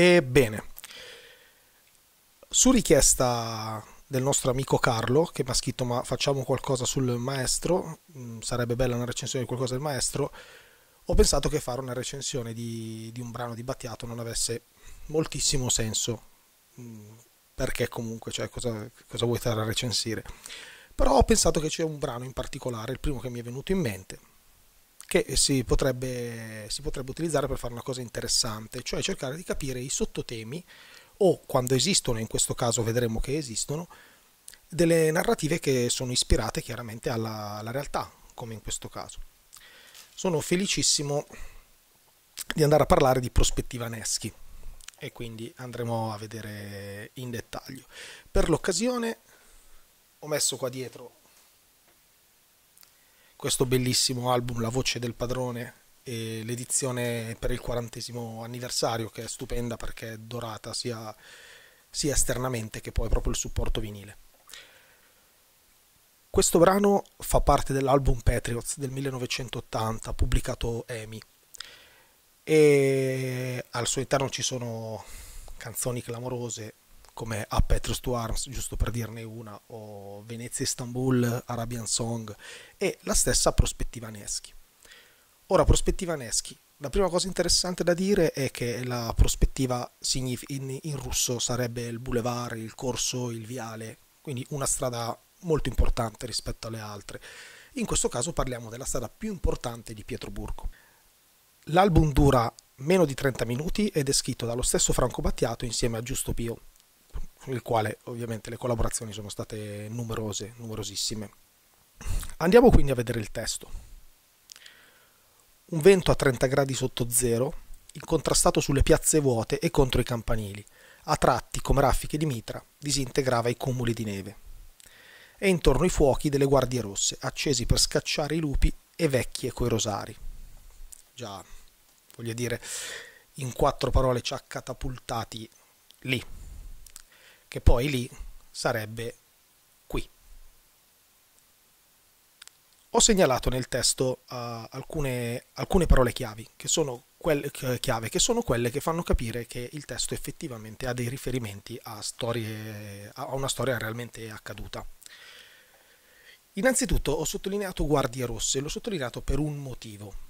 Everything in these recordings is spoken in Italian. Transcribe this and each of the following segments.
Ebbene, su richiesta del nostro amico Carlo, che mi ha scritto ma facciamo qualcosa sul maestro, mm, sarebbe bella una recensione di qualcosa del maestro, ho pensato che fare una recensione di, di un brano di Battiato non avesse moltissimo senso, mm, perché comunque, cioè, cosa, cosa vuoi fare a recensire? Però ho pensato che c'è un brano in particolare, il primo che mi è venuto in mente, che si potrebbe, si potrebbe utilizzare per fare una cosa interessante, cioè cercare di capire i sottotemi o quando esistono, in questo caso vedremo che esistono, delle narrative che sono ispirate chiaramente alla, alla realtà, come in questo caso. Sono felicissimo di andare a parlare di prospettiva Neschi e quindi andremo a vedere in dettaglio. Per l'occasione ho messo qua dietro questo bellissimo album La voce del padrone e l'edizione per il quarantesimo anniversario che è stupenda perché è dorata sia, sia esternamente che poi proprio il supporto vinile. Questo brano fa parte dell'album Patriots del 1980 pubblicato EMI e al suo interno ci sono canzoni clamorose come a Petrus to Arms, giusto per dirne una, o Venezia Istanbul, Arabian Song, e la stessa Prospettiva Neschi. Ora, Prospettiva Neschi, la prima cosa interessante da dire è che la prospettiva in, russo sarebbe il boulevard, il corso, il viale, quindi una strada molto importante rispetto alle altre. In questo caso parliamo della strada più importante di Pietroburgo. L'album dura meno di 30 minuti ed è scritto dallo stesso Franco Battiato insieme a Giusto Pio, il quale ovviamente le collaborazioni sono state numerose, numerosissime. Andiamo quindi a vedere il testo. Un vento a 30 gradi sotto zero, incontrastato sulle piazze vuote e contro i campanili, a tratti come raffiche di mitra, disintegrava i cumuli di neve. E intorno i fuochi delle guardie rosse, accesi per scacciare i lupi e vecchie coi rosari. Già, voglio dire, in quattro parole ci ha catapultati lì, che poi lì sarebbe qui. Ho segnalato nel testo uh, alcune, alcune, parole chiavi che, quelle, eh, chiave che sono quelle che fanno capire che il testo effettivamente ha dei riferimenti a, storie, a una storia realmente accaduta. Innanzitutto ho sottolineato guardie rosse, l'ho sottolineato per un motivo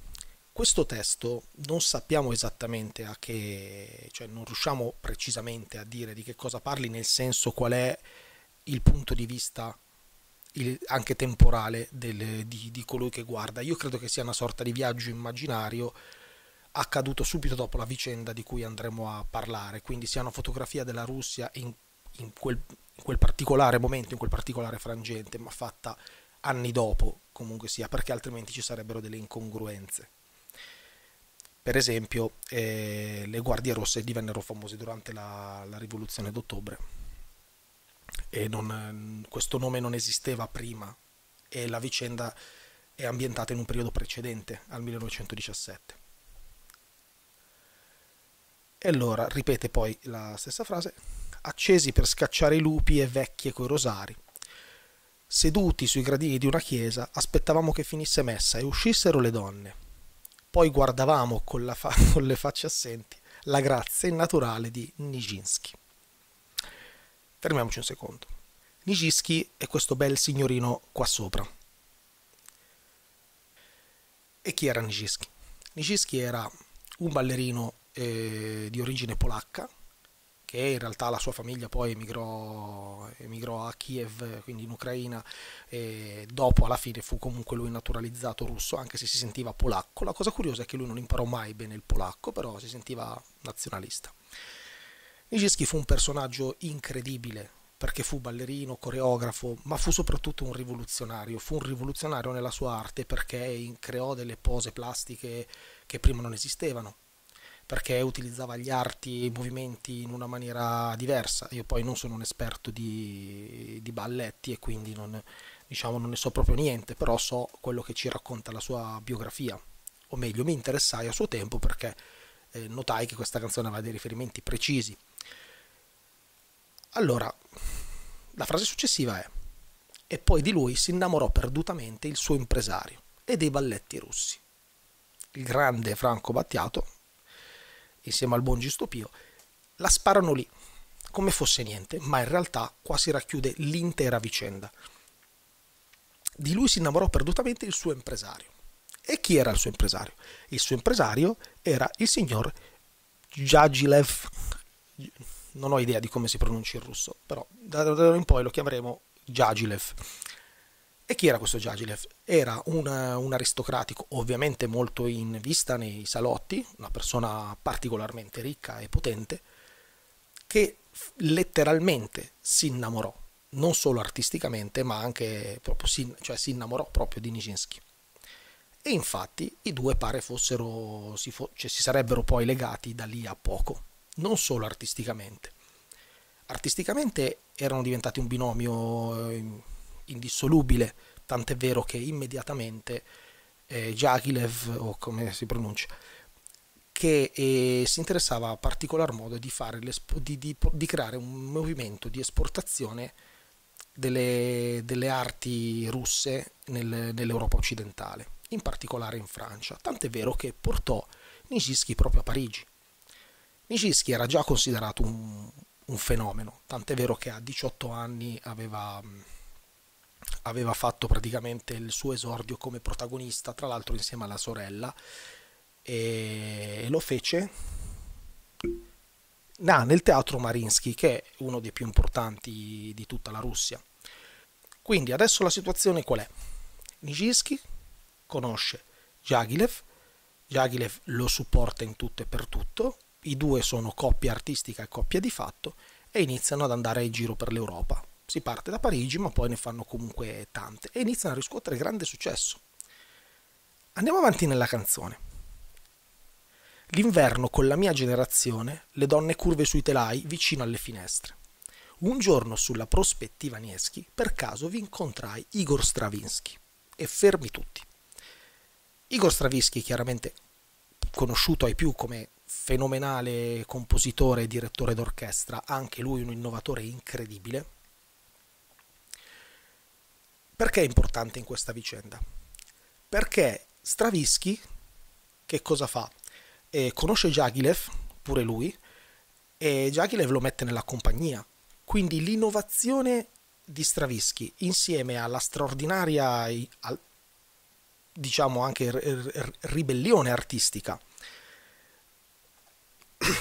questo testo non sappiamo esattamente a che, cioè non riusciamo precisamente a dire di che cosa parli, nel senso qual è il punto di vista il, anche temporale del, di, di colui che guarda. Io credo che sia una sorta di viaggio immaginario accaduto subito dopo la vicenda di cui andremo a parlare, quindi sia una fotografia della Russia in, in, quel, in quel particolare momento, in quel particolare frangente, ma fatta anni dopo comunque sia, perché altrimenti ci sarebbero delle incongruenze. Per esempio, eh, le guardie rosse divennero famose durante la, la rivoluzione d'ottobre e non, questo nome non esisteva prima e la vicenda è ambientata in un periodo precedente al 1917. E allora ripete poi la stessa frase, accesi per scacciare i lupi e vecchie coi rosari. Seduti sui gradini di una chiesa, aspettavamo che finisse messa e uscissero le donne poi guardavamo con, fa- con le facce assenti la grazia innaturale di Nijinsky. Fermiamoci un secondo. Nijinsky è questo bel signorino qua sopra. E chi era Nijinsky? Nijinsky era un ballerino eh, di origine polacca che in realtà la sua famiglia poi emigrò, emigrò a Kiev, quindi in Ucraina, e dopo alla fine fu comunque lui naturalizzato russo, anche se si sentiva polacco. La cosa curiosa è che lui non imparò mai bene il polacco, però si sentiva nazionalista. Nijinsky fu un personaggio incredibile, perché fu ballerino, coreografo, ma fu soprattutto un rivoluzionario. Fu un rivoluzionario nella sua arte perché creò delle pose plastiche che prima non esistevano perché utilizzava gli arti e i movimenti in una maniera diversa. Io poi non sono un esperto di, di balletti e quindi non, diciamo, non ne so proprio niente, però so quello che ci racconta la sua biografia, o meglio mi interessai a suo tempo perché eh, notai che questa canzone aveva dei riferimenti precisi. Allora, la frase successiva è, e poi di lui si innamorò perdutamente il suo impresario e dei balletti russi. Il grande Franco Battiato insieme al buon Giusto Pio, la sparano lì, come fosse niente, ma in realtà qua si racchiude l'intera vicenda. Di lui si innamorò perdutamente il suo impresario. E chi era il suo impresario? Il suo impresario era il signor Jagilev. Non ho idea di come si pronuncia in russo, però da ora in poi lo chiameremo Jagilev e chi era questo Jagilev? Era una, un, aristocratico, ovviamente molto in vista nei salotti, una persona particolarmente ricca e potente, che letteralmente si innamorò, non solo artisticamente, ma anche proprio si, cioè si innamorò proprio di Nijinsky. E infatti i due pare fossero, si, fo, cioè si sarebbero poi legati da lì a poco, non solo artisticamente. Artisticamente erano diventati un binomio ehm, indissolubile, tant'è vero che immediatamente eh, Jagilev, o come si pronuncia, che eh, si interessava a particolar modo di, di, di, di, creare un movimento di esportazione delle, delle arti russe nel, nell'Europa occidentale, in particolare in Francia, tant'è vero che portò Nijinsky proprio a Parigi. Nijinsky era già considerato un, un fenomeno, tant'è vero che a 18 anni aveva aveva fatto praticamente il suo esordio come protagonista, tra l'altro insieme alla sorella, e lo fece nah, nel teatro Marinsky, che è uno dei più importanti di tutta la Russia. Quindi adesso la situazione qual è? Nijinsky conosce Jagilev, Jagilev lo supporta in tutto e per tutto, i due sono coppia artistica e coppia di fatto e iniziano ad andare in giro per l'Europa. Si parte da Parigi, ma poi ne fanno comunque tante e iniziano a riscuotere grande successo. Andiamo avanti nella canzone. L'inverno con la mia generazione, le donne curve sui telai vicino alle finestre. Un giorno sulla prospettiva Nieschi, per caso vi incontrai Igor Stravinsky. E fermi tutti. Igor Stravinsky, chiaramente conosciuto ai più come fenomenale compositore e direttore d'orchestra, anche lui un innovatore incredibile, perché è importante in questa vicenda? Perché Stravinsky, che cosa fa? Eh, conosce Jagilev, pure lui, e Jagilev lo mette nella compagnia. Quindi l'innovazione di Stravinsky insieme alla straordinaria, al, diciamo anche ribellione artistica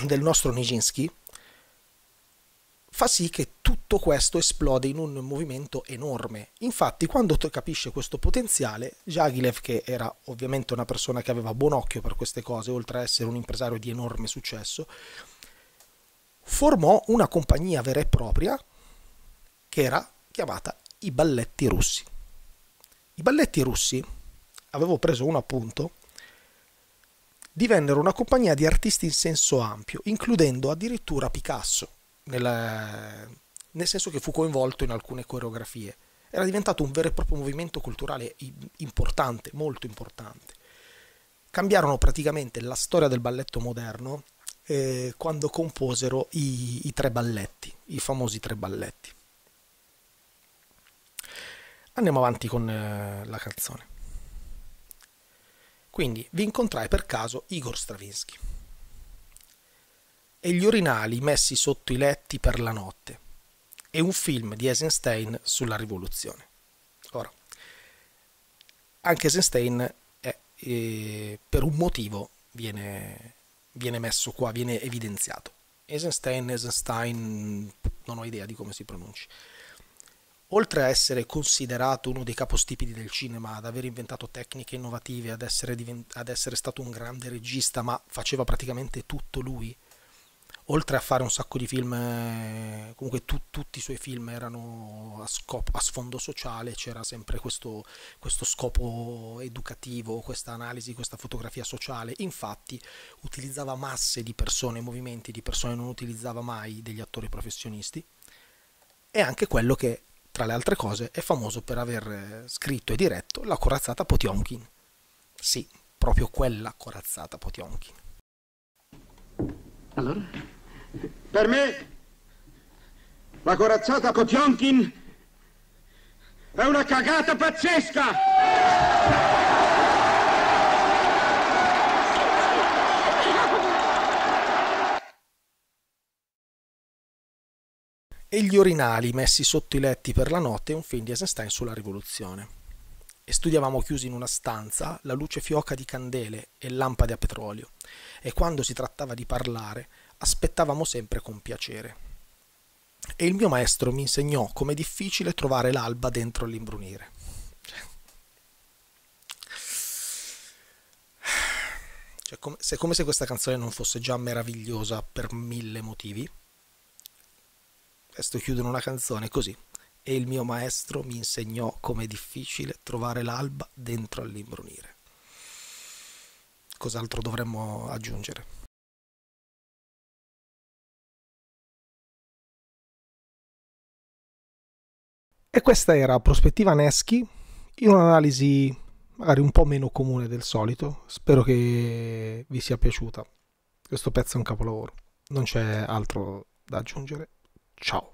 del nostro Nijinsky, fa sì che tutto questo esplode in un movimento enorme. Infatti, quando capisce questo potenziale, Jagilev, che era ovviamente una persona che aveva buon occhio per queste cose, oltre ad essere un impresario di enorme successo, formò una compagnia vera e propria che era chiamata I Balletti Russi. I Balletti Russi, avevo preso uno appunto, divennero una compagnia di artisti in senso ampio, includendo addirittura Picasso nella, nel senso che fu coinvolto in alcune coreografie. Era diventato un vero e proprio movimento culturale importante, molto importante. Cambiarono praticamente la storia del balletto moderno eh, quando composero i, i tre balletti, i famosi tre balletti. Andiamo avanti con eh, la canzone. Quindi vi incontrai per caso Igor Stravinsky e gli urinali messi sotto i letti per la notte e un film di Eisenstein sulla rivoluzione. Ora, anche Eisenstein è, eh, per un motivo viene, viene, messo qua, viene evidenziato. Eisenstein, Eisenstein, non ho idea di come si pronunci. Oltre a essere considerato uno dei capostipiti del cinema, ad aver inventato tecniche innovative, ad essere, divent- ad essere stato un grande regista, ma faceva praticamente tutto lui, oltre a fare un sacco di film, eh, comunque tu, tutti i suoi film erano a, scopo, a sfondo sociale, c'era sempre questo, questo, scopo educativo, questa analisi, questa fotografia sociale. Infatti utilizzava masse di persone, movimenti di persone, non utilizzava mai degli attori professionisti. E anche quello che, tra le altre cose, è famoso per aver eh, scritto e diretto la corazzata Potionkin. Sì, proprio quella corazzata Potionkin. Allora? Per me la corazzata Kotionkin è una cagata pazzesca! e Gli orinali messi sotto i letti per la notte è un film di Eisenstein sulla rivoluzione. E studiavamo chiusi in una stanza, la luce fioca di candele e lampade a petrolio, e quando si trattava di parlare, aspettavamo sempre con piacere. E il mio maestro mi insegnò com'è difficile trovare l'alba dentro l'imbrunire. Cioè, come, se, come se questa canzone non fosse già meravigliosa per mille motivi. Questo chiudono una canzone così. E il mio maestro mi insegnò com'è difficile trovare l'alba dentro all'imbrunire. Cos'altro dovremmo aggiungere? E questa era Prospettiva Neschi in un'analisi magari un po' meno comune del solito. Spero che vi sia piaciuta. Questo pezzo è un capolavoro, non c'è altro da aggiungere. Ciao.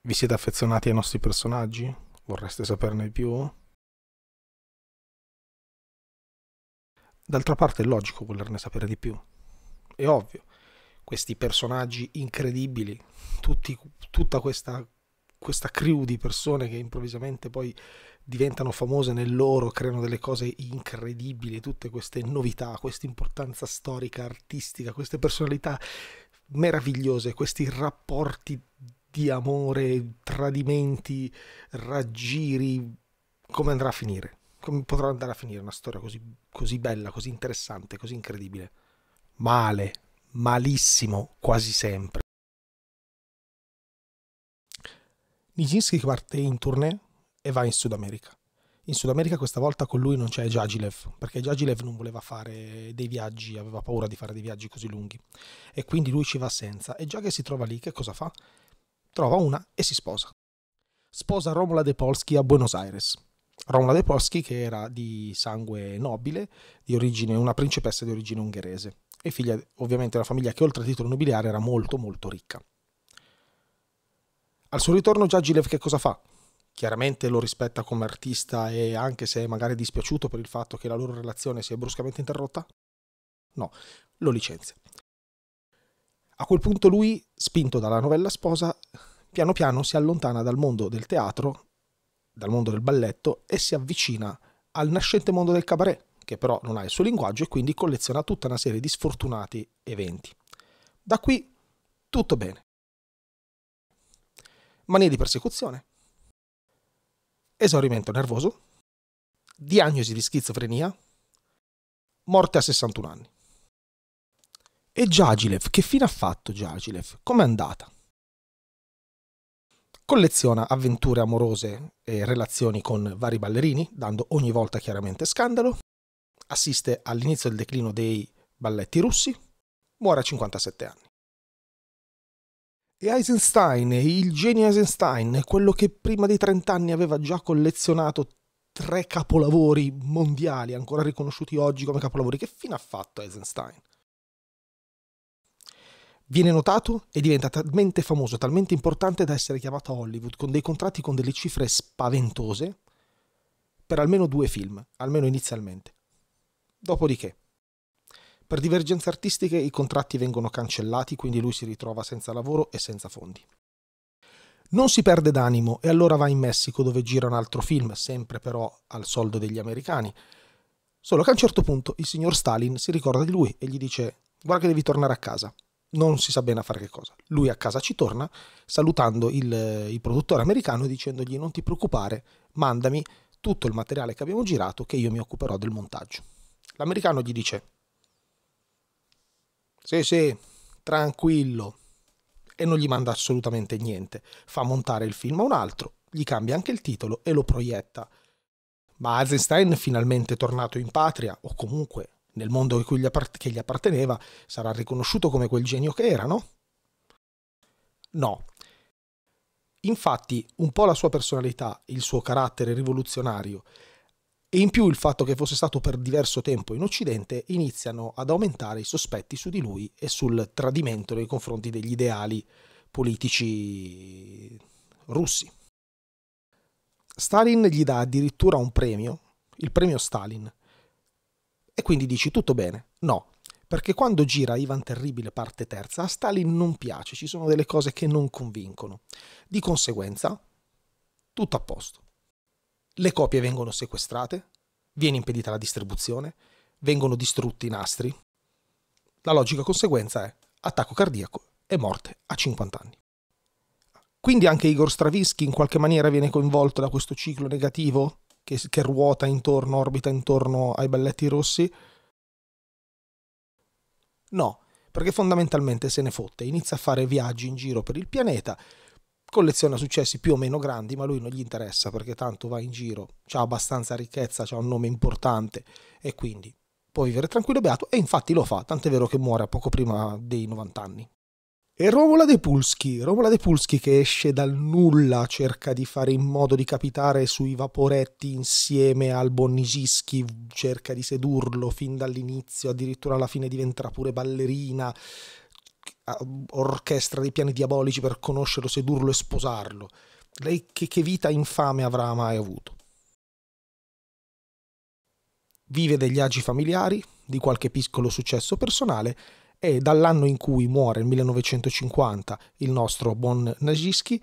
Vi siete affezionati ai nostri personaggi? Vorreste saperne di più? D'altra parte è logico volerne sapere di più. È ovvio questi personaggi incredibili, tutti, tutta questa, questa crew di persone che improvvisamente poi diventano famose nel loro, creano delle cose incredibili, tutte queste novità, questa importanza storica, artistica, queste personalità meravigliose, questi rapporti di amore, tradimenti, raggiri, come andrà a finire? Come potrà andare a finire una storia così, così bella, così interessante, così incredibile? Male, malissimo quasi sempre. Nijinsky parte in tournée e va in Sud America. In Sud America questa volta con lui non c'è Jagilev, perché Jagilev non voleva fare dei viaggi, aveva paura di fare dei viaggi così lunghi. E quindi lui ci va senza. E già che si trova lì, che cosa fa? Trova una e si sposa. Sposa Romola De Polski a Buenos Aires. Romola De Polski che era di sangue nobile, di origine, una principessa di origine ungherese e figlia ovviamente di una famiglia che oltre a titolo nobiliare era molto molto ricca. Al suo ritorno Giagilev che cosa fa? Chiaramente lo rispetta come artista e anche se è magari dispiaciuto per il fatto che la loro relazione si è bruscamente interrotta? No, lo licenzia. A quel punto lui, spinto dalla novella sposa, piano piano si allontana dal mondo del teatro, dal mondo del balletto e si avvicina al nascente mondo del cabaret, che però non ha il suo linguaggio e quindi colleziona tutta una serie di sfortunati eventi. Da qui tutto bene. Manie di persecuzione, esaurimento nervoso, diagnosi di schizofrenia, morte a 61 anni. E Giagilev, che fine ha fatto Giagilev? Com'è andata? Colleziona avventure amorose e relazioni con vari ballerini, dando ogni volta chiaramente scandalo assiste all'inizio del declino dei balletti russi, muore a 57 anni. E Eisenstein, il genio Eisenstein, quello che prima di 30 anni aveva già collezionato tre capolavori mondiali, ancora riconosciuti oggi come capolavori, che fine ha fatto Eisenstein? Viene notato e diventa talmente famoso, talmente importante da essere chiamato a Hollywood con dei contratti con delle cifre spaventose per almeno due film, almeno inizialmente. Dopodiché, per divergenze artistiche i contratti vengono cancellati, quindi lui si ritrova senza lavoro e senza fondi. Non si perde d'animo e allora va in Messico dove gira un altro film, sempre però al soldo degli americani. Solo che a un certo punto il signor Stalin si ricorda di lui e gli dice guarda che devi tornare a casa. Non si sa bene a fare che cosa. Lui a casa ci torna salutando il, il produttore americano e dicendogli non ti preoccupare, mandami tutto il materiale che abbiamo girato che io mi occuperò del montaggio. L'americano gli dice, sì sì, tranquillo, e non gli manda assolutamente niente. Fa montare il film a un altro, gli cambia anche il titolo e lo proietta. Ma Eisenstein, finalmente tornato in patria, o comunque nel mondo che gli apparteneva, sarà riconosciuto come quel genio che era, no? No. Infatti, un po' la sua personalità, il suo carattere rivoluzionario e in più il fatto che fosse stato per diverso tempo in Occidente, iniziano ad aumentare i sospetti su di lui e sul tradimento nei confronti degli ideali politici russi. Stalin gli dà addirittura un premio, il premio Stalin. E quindi dici tutto bene? No, perché quando gira Ivan Terribile parte terza, a Stalin non piace, ci sono delle cose che non convincono. Di conseguenza, tutto a posto le copie vengono sequestrate, viene impedita la distribuzione, vengono distrutti i nastri. La logica conseguenza è attacco cardiaco e morte a 50 anni. Quindi anche Igor Stravinsky in qualche maniera viene coinvolto da questo ciclo negativo che, che ruota intorno, orbita intorno ai balletti rossi? No, perché fondamentalmente se ne fotte, inizia a fare viaggi in giro per il pianeta, colleziona successi più o meno grandi, ma lui non gli interessa perché tanto va in giro, ha abbastanza ricchezza, ha un nome importante e quindi può vivere tranquillo e beato e infatti lo fa, tant'è vero che muore poco prima dei 90 anni. E Romola De Pulski, Romola De Pulski che esce dal nulla, cerca di fare in modo di capitare sui vaporetti insieme al Bonnisischi, cerca di sedurlo fin dall'inizio, addirittura alla fine diventerà pure ballerina, orchestra dei piani diabolici per conoscerlo, sedurlo e sposarlo. Lei che, che vita infame avrà mai avuto? Vive degli agi familiari, di qualche piccolo successo personale e dall'anno in cui muore, nel 1950, il nostro buon Nagiski,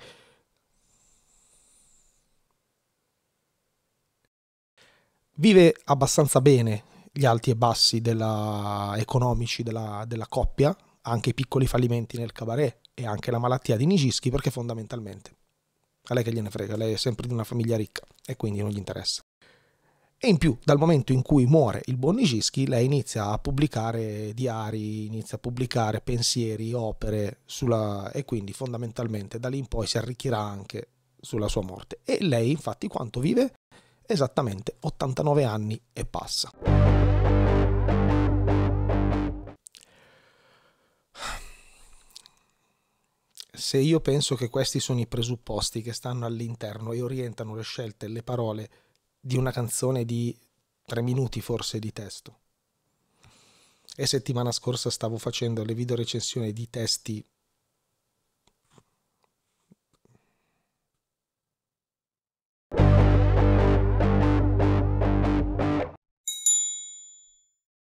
vive abbastanza bene gli alti e bassi della, economici della, della coppia, anche i piccoli fallimenti nel cabaret e anche la malattia di Nijinsky perché fondamentalmente a lei che gliene frega, lei è sempre di una famiglia ricca e quindi non gli interessa. E in più, dal momento in cui muore il buon Nijinsky, lei inizia a pubblicare diari, inizia a pubblicare pensieri, opere, sulla... e quindi fondamentalmente da lì in poi si arricchirà anche sulla sua morte. E lei, infatti, quanto vive? Esattamente 89 anni e passa. se io penso che questi sono i presupposti che stanno all'interno e orientano le scelte e le parole di una canzone di tre minuti forse di testo. E settimana scorsa stavo facendo le video recensioni di testi